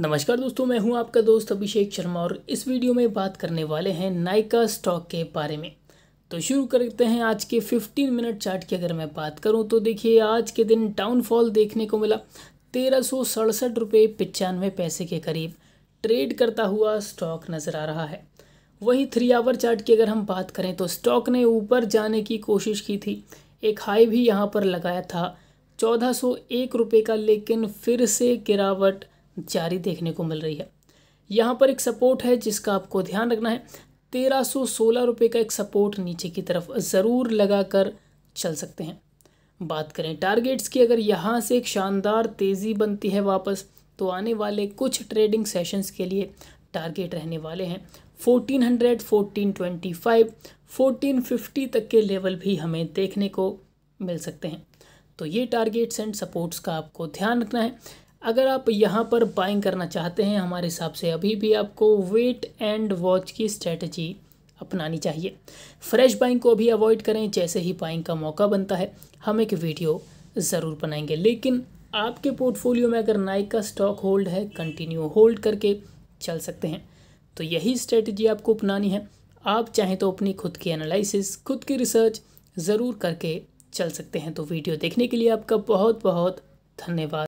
नमस्कार दोस्तों मैं हूं आपका दोस्त अभिषेक शर्मा और इस वीडियो में बात करने वाले हैं नाइका स्टॉक के बारे में तो शुरू करते हैं आज के 15 मिनट चार्ट की अगर मैं बात करूं तो देखिए आज के दिन डाउनफॉल देखने को मिला तेरह सौ सड़सठ रुपये पचानवे पैसे के करीब ट्रेड करता हुआ स्टॉक नज़र आ रहा है वही थ्री आवर चार्ट की अगर हम बात करें तो स्टॉक ने ऊपर जाने की कोशिश की थी एक हाई भी यहाँ पर लगाया था चौदह सौ एक रुपये का लेकिन फिर से गिरावट जारी देखने को मिल रही है यहाँ पर एक सपोर्ट है जिसका आपको ध्यान रखना है तेरह सौ सोलह रुपये का एक सपोर्ट नीचे की तरफ ज़रूर लगा कर चल सकते हैं बात करें टारगेट्स की अगर यहाँ से एक शानदार तेज़ी बनती है वापस तो आने वाले कुछ ट्रेडिंग सेशंस के लिए टारगेट रहने वाले हैं 1400, 1425, 1450 तक के लेवल भी हमें देखने को मिल सकते हैं तो ये टारगेट्स एंड सपोर्ट्स का आपको ध्यान रखना है अगर आप यहाँ पर बाइंग करना चाहते हैं हमारे हिसाब से अभी भी आपको वेट एंड वॉच की स्ट्रेटजी अपनानी चाहिए फ्रेश बाइंग को भी अवॉइड करें जैसे ही बाइंग का मौका बनता है हम एक वीडियो ज़रूर बनाएंगे लेकिन आपके पोर्टफोलियो में अगर नाइक का स्टॉक होल्ड है कंटिन्यू होल्ड करके चल सकते हैं तो यही स्ट्रेटजी आपको अपनानी है आप चाहें तो अपनी खुद की एनालिसिस खुद की रिसर्च ज़रूर करके चल सकते हैं तो वीडियो देखने के लिए आपका बहुत बहुत धन्यवाद